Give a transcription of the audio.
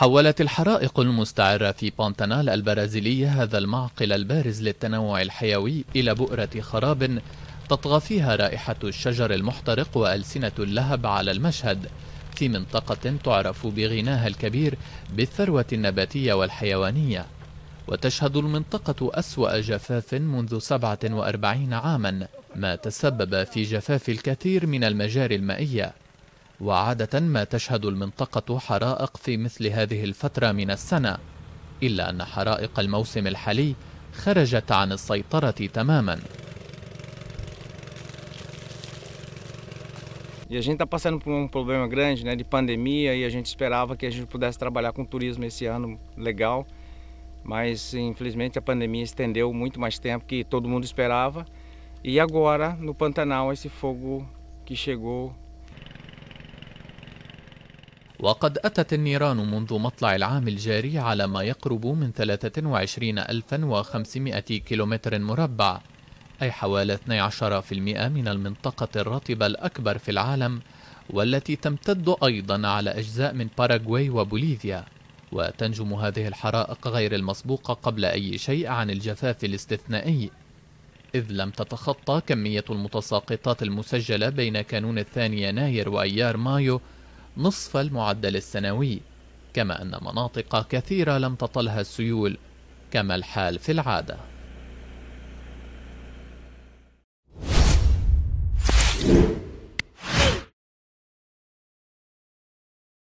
حولت الحرائق المستعرة في بانتانال البرازيلية هذا المعقل البارز للتنوع الحيوي إلى بؤرة خراب تطغى فيها رائحة الشجر المحترق وألسنة اللهب على المشهد في منطقة تعرف بغناها الكبير بالثروة النباتية والحيوانية وتشهد المنطقة أسوأ جفاف منذ 47 عاما ما تسبب في جفاف الكثير من المجاري المائية وعادة ما تشهد المنطقة حرائق في مثل هذه الفترة من السنة إلا أن حرائق الموسم الحالي خرجت عن السيطرة تماما E a gente está passando por um problema grande né, de pandemia e a gente esperava que a gente pudesse trabalhar com turismo esse ano legal, mas infelizmente a pandemia estendeu muito mais tempo que todo mundo esperava. E agora no Pantanal esse fogo que chegou وقد أتت النيران منذ مطلع العام الجاري على ما يقرب من 23500 كيلومتر مربع أي حوالي 12% من المنطقة الرطبة الأكبر في العالم والتي تمتد أيضا على أجزاء من باراغواي وبوليفيا وتنجم هذه الحرائق غير المسبوقة قبل أي شيء عن الجفاف الاستثنائي إذ لم تتخطى كمية المتساقطات المسجلة بين كانون الثاني يناير وأيار مايو نصف المعدل السنوي كما أن مناطق كثيرة لم تطلها السيول كما الحال في العادة